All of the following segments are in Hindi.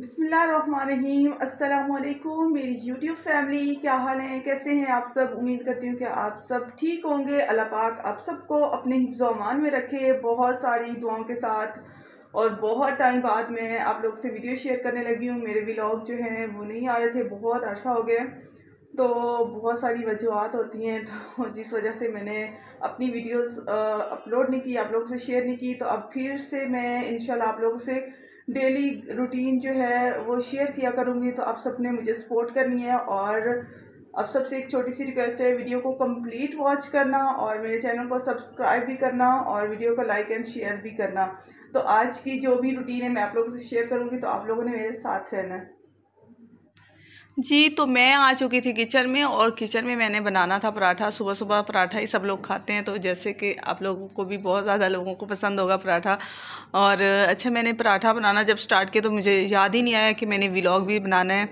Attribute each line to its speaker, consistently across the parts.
Speaker 1: बसमीम अल्लाम मेरी यूट्यूब फैमिली क्या हाल है कैसे हैं आप सब उम्मीद करती हूँ कि आप सब ठीक होंगे अल्लाह पाक आप सबको अपने हिफ्ज़ान में रखे बहुत सारी दुआओं के साथ और बहुत टाइम बाद मैं आप लोग से वीडियो शेयर करने लगी हूँ मेरे व्लॉग जो हैं वो नहीं आ रहे थे बहुत अर्सा हो गया तो बहुत सारी वजूहत होती हैं तो जिस वजह से मैंने अपनी वीडियोज़ अपलोड नहीं की आप लोगों से शेयर नहीं की तो अब फिर से मैं इन आप लोगों से डेली रूटीन जो है वो शेयर किया करूँगी तो आप सब ने मुझे सपोर्ट करनी है और आप सबसे एक छोटी सी रिक्वेस्ट है वीडियो को कंप्लीट वॉच करना और मेरे चैनल को सब्सक्राइब भी करना और वीडियो को लाइक एंड शेयर भी करना तो आज की जो भी रूटीन है मैं आप लोगों से शेयर करूँगी तो आप लोगों ने मेरे साथ रहना है जी तो मैं आ चुकी थी किचन में और किचन में मैंने बनाना था पराठा सुबह सुबह पराठा ही सब लोग खाते हैं तो जैसे कि आप लोगों को भी बहुत ज़्यादा लोगों को पसंद होगा पराठा और अच्छा मैंने पराठा बनाना जब स्टार्ट किया तो मुझे याद ही नहीं आया कि मैंने व्लॉग भी बनाना है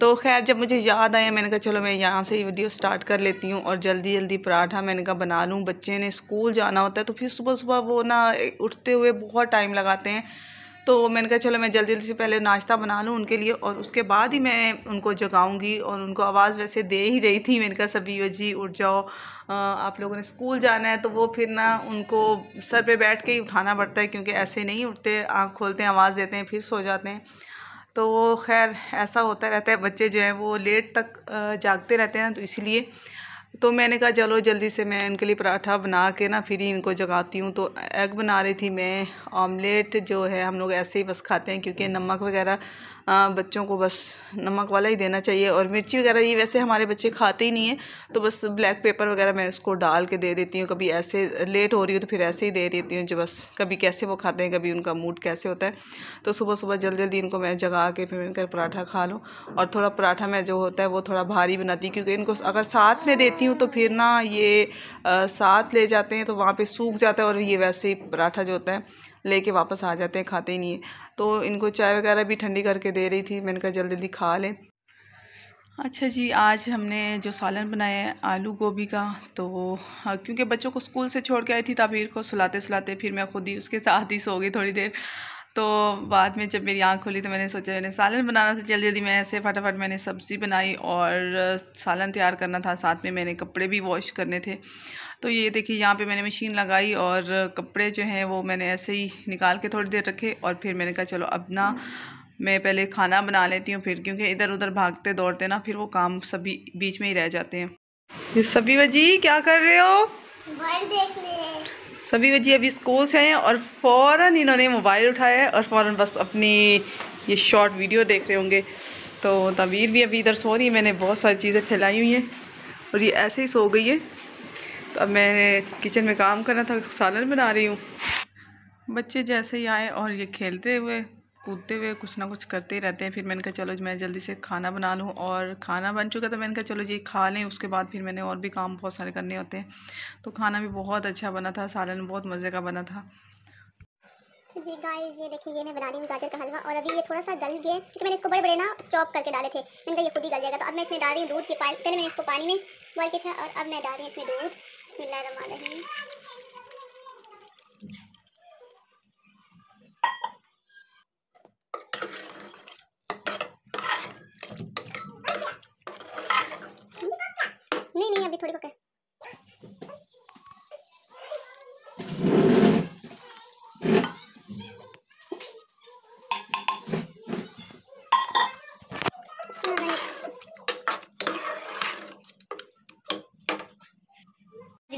Speaker 1: तो खैर जब मुझे याद आया मैंने कहा चलो मैं यहाँ से ही वीडियो स्टार्ट कर लेती हूँ और जल्दी जल्दी पराठा मैंने कहा बना लूँ बच्चे ने स्कूल जाना होता है तो फिर सुबह सुबह वो ना उठते हुए बहुत टाइम लगाते हैं तो मैंने कहा चलो मैं जल्दी जल्दी से पहले नाश्ता बना लूँ उनके लिए और उसके बाद ही मैं उनको जगाऊंगी और उनको आवाज़ वैसे दे ही रही थी मैंने कहा सभी वजी उठ जाओ आप लोगों ने स्कूल जाना है तो वो फिर ना उनको सर पे बैठ के ही उठाना पड़ता है क्योंकि ऐसे नहीं उठते आँख खोलते हैं आवाज़ देते हैं फिर सो जाते हैं तो खैर ऐसा होता रहता है बच्चे जो हैं वो लेट तक जागते रहते हैं तो इसीलिए तो मैंने कहा चलो जल्दी से मैं इनके लिए पराठा बना के ना फिर ही इनको जगाती हूँ तो एग बना रही थी मैं ऑमलेट जो है हम लोग ऐसे ही बस खाते हैं क्योंकि नमक वगैरह बच्चों को बस नमक वाला ही देना चाहिए और मिर्ची वगैरह ये वैसे हमारे बच्चे खाते ही नहीं हैं तो बस ब्लैक पेपर वगैरह मैं उसको डाल के दे देती हूँ कभी ऐसे लेट हो रही हूँ तो फिर ऐसे ही दे देती हूँ जो बस कभी कैसे वो खाते हैं कभी उनका मूड कैसे होता है तो सुबह सुबह जल्दी जल्दी इनको मैं जगा के फिर इनका पराठा खा लूँ और थोड़ा पराठा मैं जो होता है वो थोड़ा भारी बनाती हूँ क्योंकि इनको अगर साथ में देती हूँ तो फिर ना ये साथ ले जाते हैं तो वहाँ पर सूख जाता है और ये वैसे ही पराठा जो होता है लेके वापस आ जाते हैं खाते ही नहीं है तो इनको चाय वगैरह भी ठंडी करके दे रही थी मैंने कहा जल्दी जल्दी खा लें अच्छा जी आज हमने जो सालन बनाया है आलू गोभी का तो हाँ, क्योंकि बच्चों को स्कूल से छोड़ के आई थी ताबीर को सुलाते सुलाते फिर मैं खुद ही उसके साथ ही सो गई थोड़ी देर तो बाद में जब मेरी आँख खुली तो मैंने सोचा मैंने सालन बनाना था जल्दी जल्दी मैं ऐसे फटाफट मैंने सब्ज़ी बनाई और सालन तैयार करना था साथ में मैंने कपड़े भी वॉश करने थे तो ये देखिए यहाँ पे मैंने मशीन लगाई और कपड़े जो हैं वो मैंने ऐसे ही निकाल के थोड़ी देर रखे और फिर मैंने कहा चलो अब ना मैं पहले खाना बना लेती हूँ फिर क्योंकि इधर उधर भागते दौड़ते ना फिर वो काम सभी बीच में ही रह जाते हैं सभी वजी क्या कर रहे हो देख सभी बच्चे अभी स्कूल से आए हैं और फ़ौर इन्होंने मोबाइल उठाया है और फ़ौर बस अपनी ये शॉर्ट वीडियो देख रहे होंगे तो तबीर भी अभी इधर सो रही है मैंने बहुत सारी चीज़ें फैलाई हुई हैं और ये ऐसे ही सो गई है तो अब मैंने किचन में काम करना था सालन बना रही हूँ बच्चे जैसे ही आए और ये खेलते हुए कूदते हुए कुछ ना कुछ करते ही रहते हैं फिर मैंने कहा चलो मैं जल्दी से खाना बना लूँ और खाना बन चुका तो मैंने कहा चलो जी खा लें उसके बाद फिर मैंने और भी काम बहुत सारे करने होते हैं तो खाना भी बहुत अच्छा बना था सालन बहुत मज़े का बना था जी गाइस ये देखिए ये मैं बना रही हूँ गाजर का हलवा और अभी ये थोड़ा सा गल गया है क्योंकि मैंने इसको बड़े बड़े ना चॉप करके डाले थे मैंने कहा ये खुद ही गल जाएगा तो अब मैं इसमें डाल रही हूँ दूध ये पहले मैंने इसको पानी में बॉल किया था और अब मैं डाल रही हूँ इसमें दूध इसमें मार रही हूँ थोड़ी पका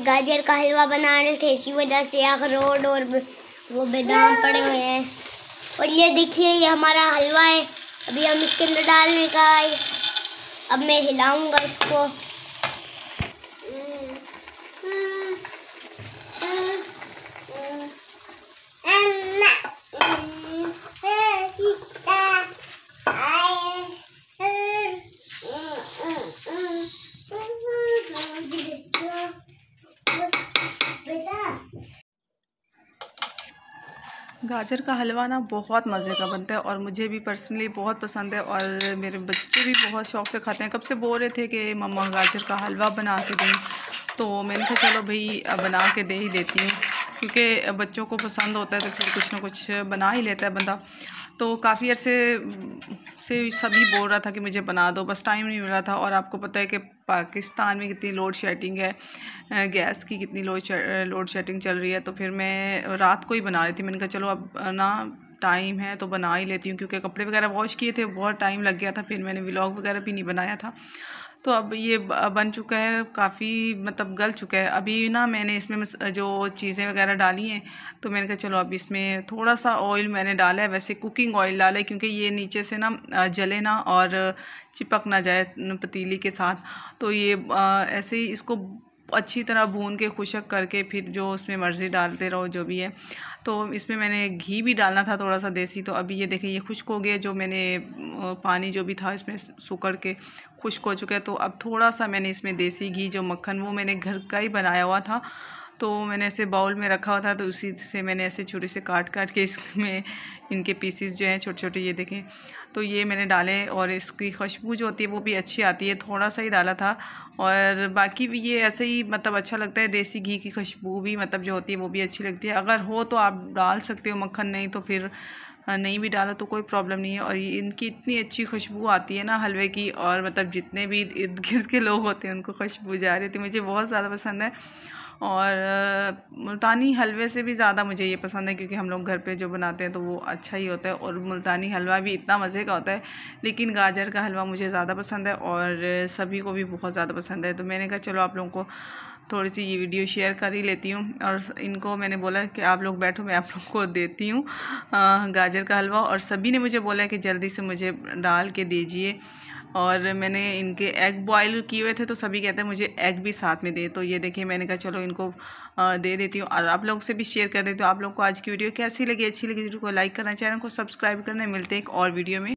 Speaker 1: गाजर का हलवा बना रहे थे इसी वजह से अखरोट और वो बादाम पड़े हुए हैं और ये देखिए ये हमारा हलवा है अभी हम इसके अंदर डालने का अब मैं हिलाऊंगा इसको गाजर का हलवा ना बहुत मज़े का बनता है और मुझे भी पर्सनली बहुत पसंद है और मेरे बच्चे भी बहुत शौक से खाते हैं कब से बोल रहे थे कि मम्मा गाजर का हलवा बना के दें तो मैंने कहा चलो भाई बना के दे ही देती हूँ क्योंकि बच्चों को पसंद होता है तो फिर कुछ ना कुछ बना ही लेता है बंदा तो काफ़ी अरसे से सभी बोल रहा था कि मुझे बना दो बस टाइम नहीं मिल रहा था और आपको पता है कि पाकिस्तान में कितनी लोड शेडिंग है गैस की कितनी लोड लोड शेडिंग चल रही है तो फिर मैं रात को ही बना रही थी मैंने कहा चलो अब ना टाइम है तो बना ही लेती हूँ क्योंकि कपड़े वगैरह वॉश किए थे बहुत टाइम लग गया था फिर मैंने व्लॉग वगैरह भी नहीं बनाया था तो अब ये बन चुका है काफ़ी मतलब गल चुका है अभी ना मैंने इसमें जो चीज़ें वगैरह डाली हैं तो मैंने कहा चलो अब इसमें थोड़ा सा ऑयल मैंने डाला है वैसे कुकिंग ऑयल डाला है क्योंकि ये नीचे से ना जले ना और चिपक ना जाए पतीली के साथ तो ये ऐसे ही इसको अच्छी तरह भून के खुशक करके फिर जो उसमें मर्ज़ी डालते रहो जो भी है तो इसमें मैंने घी भी डालना था थोड़ा सा देसी तो अभी ये देखें ये खुश्क हो गया जो मैंने पानी जो भी था इसमें सुकड़ के खुश्क हो चुका है तो अब थोड़ा सा मैंने इसमें देसी घी जो मक्खन वो मैंने घर का ही बनाया हुआ था तो मैंने ऐसे बाउल में रखा हुआ था तो उसी से मैंने ऐसे छोटे से काट काट के इसमें इनके पीसीस जो हैं छोटे छोटे ये देखें तो ये मैंने डाले और इसकी खुशबू जो होती है वो भी अच्छी आती है थोड़ा सा ही डाला था और बाकी भी ये ऐसे ही मतलब अच्छा लगता है देसी घी की खुशबू भी मतलब जो होती है वो भी अच्छी लगती है अगर हो तो आप डाल सकते हो मक्खन नहीं तो फिर नहीं भी डाला तो कोई प्रॉब्लम नहीं है और इनकी इतनी अच्छी खुशबू आती है ना हलवे की और मतलब जितने भी इर्द गिर्द के लोग होते हैं उनको खुशबू जा रही थी मुझे बहुत ज़्यादा पसंद है और मुल्तानी हलवे से भी ज़्यादा मुझे ये पसंद है क्योंकि हम लोग घर पे जो बनाते हैं तो वो अच्छा ही होता है और मुल्तानी हलवा भी इतना मज़े का होता है लेकिन गाजर का हलवा मुझे ज़्यादा पसंद है और सभी को भी बहुत ज़्यादा पसंद है तो मैंने कहा चलो आप लोगों को थोड़ी सी ये वीडियो शेयर कर ही लेती हूँ और इनको मैंने बोला कि आप लोग बैठो मैं आप लोग को देती हूँ गाजर का हलवा और सभी ने मुझे बोला कि जल्दी से मुझे डाल के दीजिए और मैंने इनके एग बॉयल किए हुए थे तो सभी कहते हैं मुझे एग भी साथ में दे तो ये देखिए मैंने कहा चलो इनको दे देती हूँ और आप लोगों से भी शेयर कर देती हूँ आप लोग को आज की वीडियो कैसी लगी अच्छी लगी वीडियो तो को लाइक करना चैनल को सब्सक्राइब करना मिलते हैं एक और वीडियो में